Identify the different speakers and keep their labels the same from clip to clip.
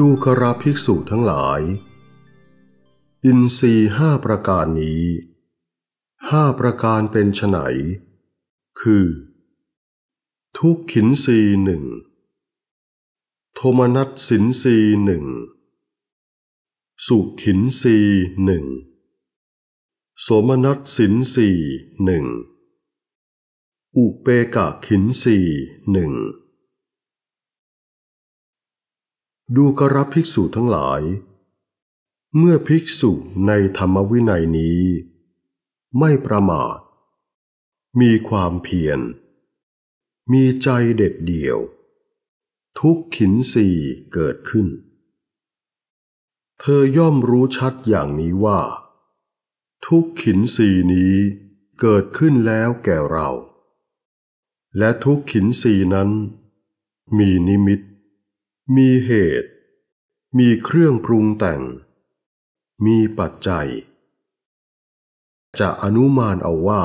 Speaker 1: ดูกราภิกษุทั้งหลาย อินทรีห้าประการนี้ห้าประการเป็นฉไนคือ ทุกขินรีหนึ่งโทมนัสสินรีหนึ่งสุขินรีหนึ่งโสมนัสสินรีหนึ่งอุเปกะขินรีหนึ่งดูกรบภิกษุทั้งหลาย เมื่อภิกษุในธรรมวินัยนี้ ไม่ประมาท มีความเพียร มีใจเด็ดเดี่ยว ทุกขินสีเกิดขึ้น เธอย่อมรู้ชัดอย่างนี้ว่า ทุกขินสีนี้เกิดขึ้นแล้วแก่เรา และทุกขินสีนั้นมีนิมิตมีเหตุ มีเครื่องปรุงแต่ง มีปัจจัย จะอนุมานเอาว่า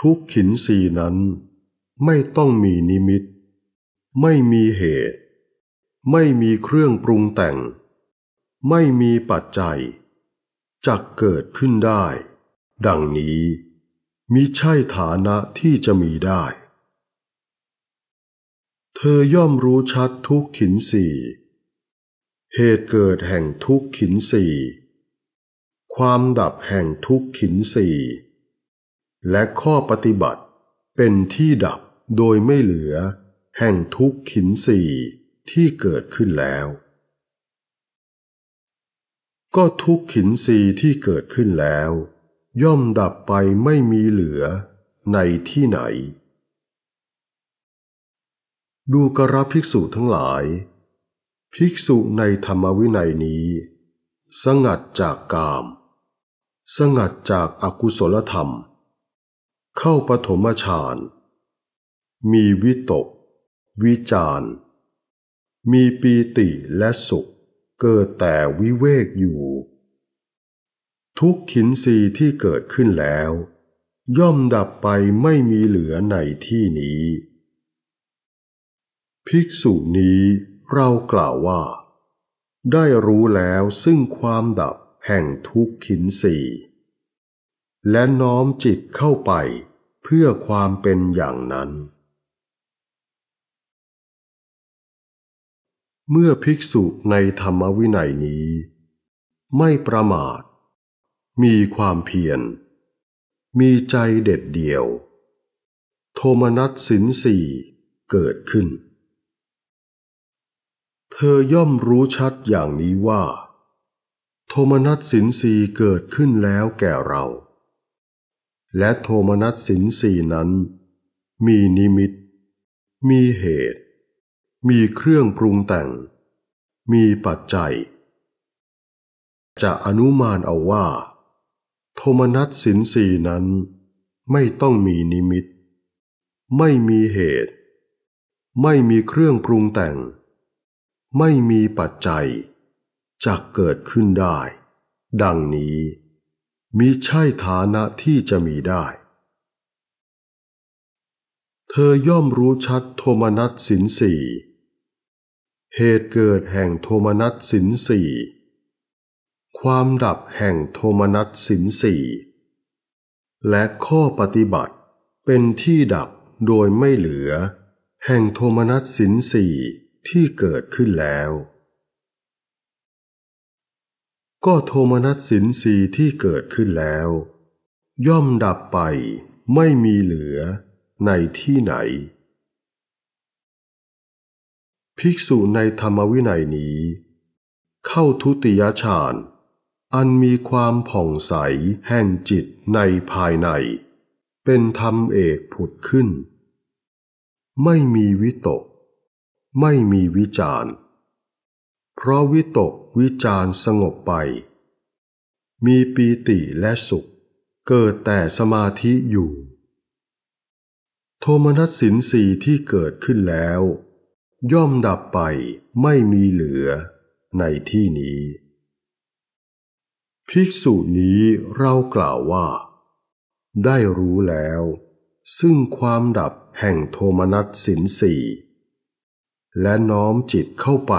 Speaker 1: ทุกขินสีนั้นไม่ต้องมีนิมิต ไม่มีเหตุ ไม่มีเครื่องปรุงแต่ง ไม่มีปัจจัยจักเกิดขึ้นได้ ดังนี้มิใช่ฐานะที่จะมีได้เธอย่อมรู้ชัดทุกขินสี่เหตุเกิดแห่งทุกขินสี่ ความดับแห่งทุกขินสี่ และข้อปฏิบัติ เป็นที่ดับโดยไม่เหลือแห่งทุกขินสี่ที่เกิดขึ้นแล้ว ก็ทุกขินสีที่เกิดขึ้นแล้ว ย่อมดับไปไม่มีเหลือในที่ไหนดูกระภิกษุทั้งหลาย ภิกษุในธรรมวินัยนี้ สงัดจากกาม สงัดจากอากุศลธรรม เข้าปฐมฌาน มีวิตก วิจาร มีปีติและสุข เกิดแต่วิเวกอยู่ ทุกขินีที่เกิดขึ้นแล้ว ย่อมดับไปไม่มีเหลือในที่นี้ภิกษุนี้เรากล่าวว่า ได้รู้แล้วซึ่งความดับแห่งทุกขินสีและน้อมจิตเข้าไปเพื่อความเป็นอย่างนั้น เมื่อภิกษุในธรรมวินัยนี้ ไม่ประมาท มีความเพียร มีใจเด็ดเดี่ยว โทมนัสสินสีเกิดขึ้นเธอย่อมรู้ชัดอย่างนี้ว่า โทมนัสสินสีเกิดขึ้นแล้วแก่เรา และโทมนัสสินสีนั้น มีนิมิต มีเหตุ มีเครื่องปรุงแต่ง มีปัจจัยจะอนุมานเอาว่า โทมนัสสินสีนั้น ไม่ต้องมีนิมิต ไม่มีเหตุ ไม่มีเครื่องปรุงแต่งไม่มีปัจจัยจะเกิดขึ้นได้ ดังนี้มิใช่ฐานะที่จะมีได้ เธอย่อมรู้ชัดโทมนัสสินสีเหตุเกิดแห่งโทมนัสสินสีความดับแห่งโทมนัสสินสีและข้อปฏิบัติเป็นที่ดับโดยไม่เหลือแห่งโทมนัสสินสี่ที่เกิดขึ้นแล้ว ก็โทมนัสสินสีที่เกิดขึ้นแล้ว ย่อมดับไปไม่มีเหลือในที่ไหน ภิกษุในธรรมวินัยนี้ เข้าทุติยฌานอันมีความผ่องใสแห่งจิตในภายใน เป็นธรรมเอกผุดขึ้น ไม่มีวิตกไม่มีวิจารเพราะวิตกวิจารสงบไป มีปีติและสุข เกิดแต่สมาธิอยู่ โทมนัสสินสีที่เกิดขึ้นแล้ว ย่อมดับไปไม่มีเหลือในที่นี้ ภิกษุนี้เรากล่าวว่า ได้รู้แล้ว ซึ่งความดับแห่งโทมนัสสินสี่และน้อมจิตเข้าไป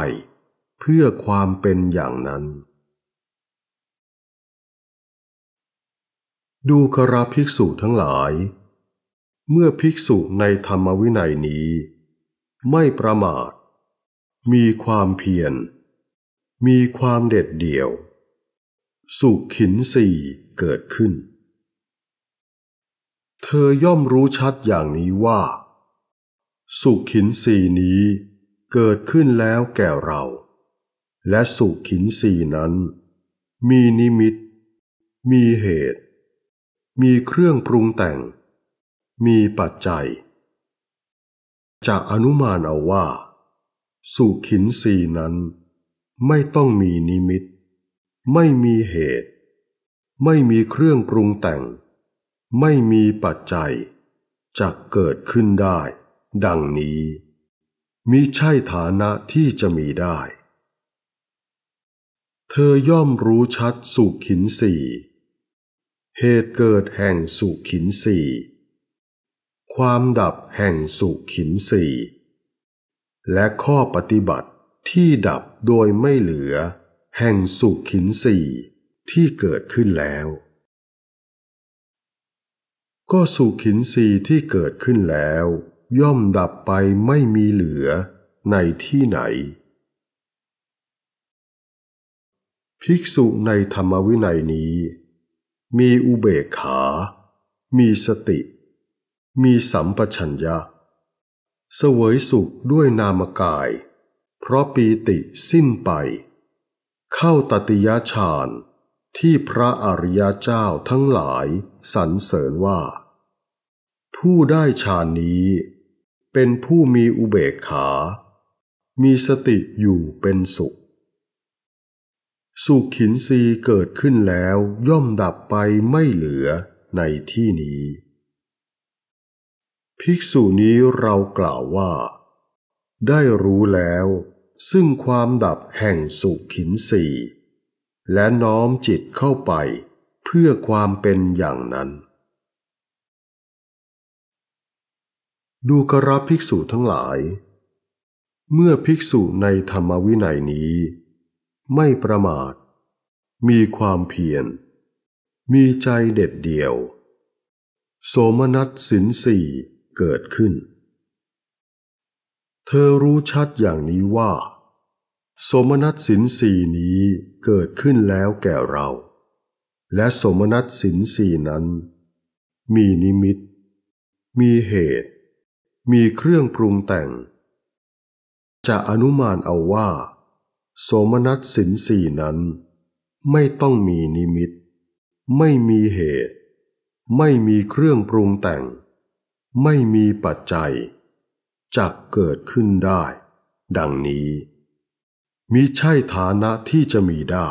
Speaker 1: เพื่อความเป็นอย่างนั้น ดูคราภิกษุทั้งหลาย เมื่อภิกษุในธรรมวินัยนี้ ไม่ประมาท มีความเพียร มีความเด็ดเดี่ยว สุขขินสีเกิดขึ้น เธอย่อมรู้ชัดอย่างนี้ว่า สุขขินสีนี้เกิดขึ้นแล้วแก่เรา และสุขินสีนั้น มีนิมิต มีเหตุ มีเครื่องปรุงแต่ง มีปัจจัยจากอนุมานเอาว่าสุขินสีนั้น ไม่ต้องมีนิมิต ไม่มีเหตุ ไม่มีเครื่องปรุงแต่ง ไม่มีปัจจัย จะเกิดขึ้นได้ดังนี้มิใช่ฐานะที่จะมีได้ เธอย่อมรู้ชัดสุขินสีเหตุเกิดแห่งสุขินสีความดับแห่งสุขินสีและข้อปฏิบัติที่ดับโดยไม่เหลือ แห่งสุขินสีที่เกิดขึ้นแล้ว ก็สุขินสีที่เกิดขึ้นแล้วย่อมดับไปไม่มีเหลือในที่ไหน ภิกษุในธรรมวินัยนี้ มีอุเบกขา มีสติ มีสัมปชัญญะเสวยสุขด้วยนามกาย เพราะปีติสิ้นไป เข้าตติยฌานที่พระอริยเจ้าทั้งหลาย สรรเสริญว่า ผู้ได้ฌานนี้เป็นผู้มีอุเบกขา มีสติอยู่เป็นสุข สุขขินรีเกิดขึ้นแล้วย่อมดับไปไม่เหลือในที่นี้ ภิกษุนี้เรากล่าวว่าได้รู้แล้วซึ่งความดับแห่งสุขขินรีและน้อมจิตเข้าไปเพื่อความเป็นอย่างนั้นดูกระภิกษุทั้งหลาย เมื่อภิกษุในธรรมวินัยนี้ ไม่ประมาท มีความเพียร มีใจเด็ดเดี่ยวโสมนัสสินสีเกิดขึ้น เธอรู้ชัดอย่างนี้ว่า สมนัตสินสีนี้เกิดขึ้นแล้วแก่เรา และสมนัตสินสีนั้น มีนิมิต มีเหตุมีเครื่องปรุงแต่ง จะอนุมานเอาว่าโสมนัสสินสี่นั้น ไม่ต้องมีนิมิต ไม่มีเหตุ ไม่มีเครื่องปรุงแต่ง ไม่มีปัจจัยจักเกิดขึ้นได้ ดังนี้มิใช่ฐานะที่จะมีได้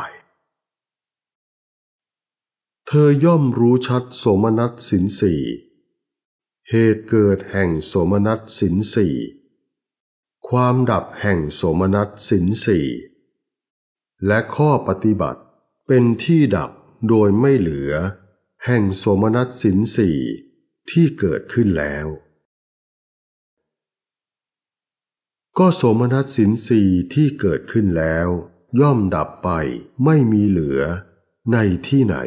Speaker 1: เธอย่อมรู้ชัดโสมนัสสินสี่เหตุเกิดแห่งโสมนัสสินสี่ ความดับแห่งโสมนัสสินสี่ และข้อปฏิบัติเป็นที่ดับโดยไม่เหลือ แห่งโสมนัสสินสี่ที่เกิดขึ้นแล้ว ก็โสมนัสสินสีที่เกิดขึ้นแล้ว ย่อมดับไปไม่มีเหลือในที่ไหน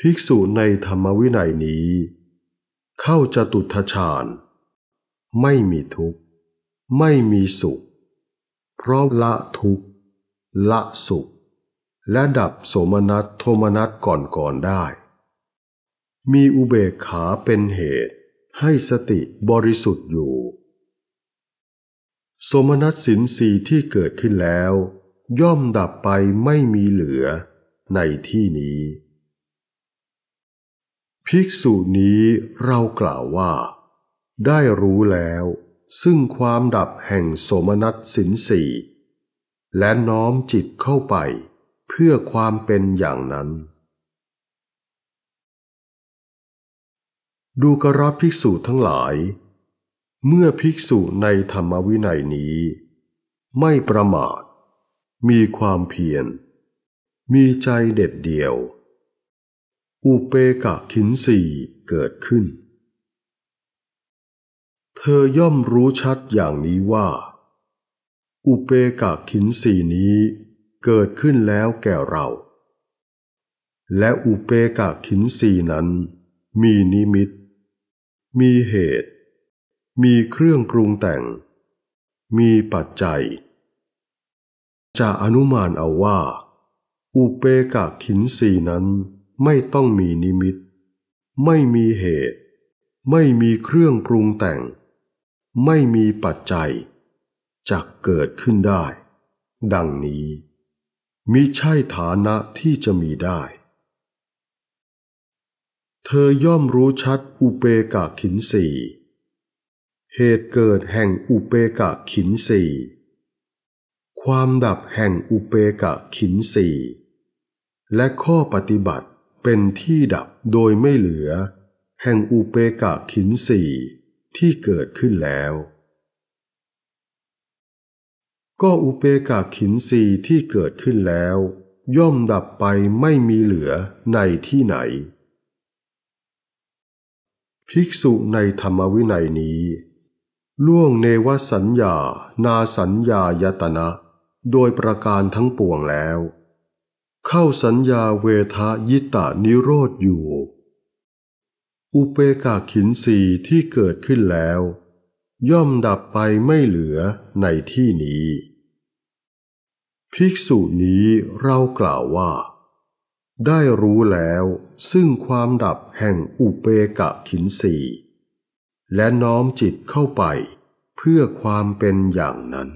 Speaker 1: ภิกษุในธรรมวินัยนี้เข้าจตุทชาญไม่มีทุกข์ ไม่มีสุขเพราะละทุกข์ ละสุขและดับโสมนัสโทมนัสก่อนก่อนได้ มีอุเบกขาเป็นเหตุให้สติบริสุทธิ์อยู่ สมนัสสินสีที่เกิดขึ้นแล้ว ย่อมดับไปไม่มีเหลือในที่นี้ภิกษุนี้เรากล่าวว่าได้รู้แล้ว ซึ่งความดับแห่งโสมนัสสินสีและน้อมจิตเข้าไปเพื่อความเป็นอย่างนั้น ดูกรบภิกษุทั้งหลาย เมื่อภิกษุในธรรมวินัยนี้ ไม่ประมาทมีความเพียร มีใจเด็ดเดี่ยวอุเปกะขินสีเกิดขึ้น เธอย่อมรู้ชัดอย่างนี้ว่า อุเปกะขินสีนี้เกิดขึ้นแล้วแก่เรา และอุเปกะขินสีนั้นมีนิมิต มีเหตุ มีเครื่องปรุงแต่ง มีปัจจัย จะอนุมานเอาว่า อุเปกะขินสีนั้นไม่ต้องมีนิมิต ไม่มีเหตุ ไม่มีเครื่องปรุงแต่ง ไม่มีปัจจัยจะเกิดขึ้นได้ ดังนี้มิใช่ฐานะที่จะมีได้ เธอย่อมรู้ชัดอุเปกะขินสีเหตุเกิดแห่งอุเปกะขินสี ความดับแห่งอุเปกะขินสี และข้อปฏิบัติเป็นที่ดับโดยไม่เหลือ แห่งอุเปกะขินสีที่เกิดขึ้นแล้ว ก็อุเปกะขินสีที่เกิดขึ้นแล้ว ย่อมดับไปไม่มีเหลือในที่ไหนภิกษุในธรรมวินัยนี้ ล่วงเนวสัญญา นาสัญญายตนะโดยประการทั้งปวงแล้วเข้าสัญญาเวทายิตานิโรธอยู่ อุเปกาขินสีที่เกิดขึ้นแล้ว ย่อมดับไปไม่เหลือในที่นี้ ภิกษุนี้เรากล่าวว่า ได้รู้แล้วซึ่งความดับแห่งอุเปกะขินสี และน้อมจิตเข้าไปเพื่อความเป็นอย่างนั้น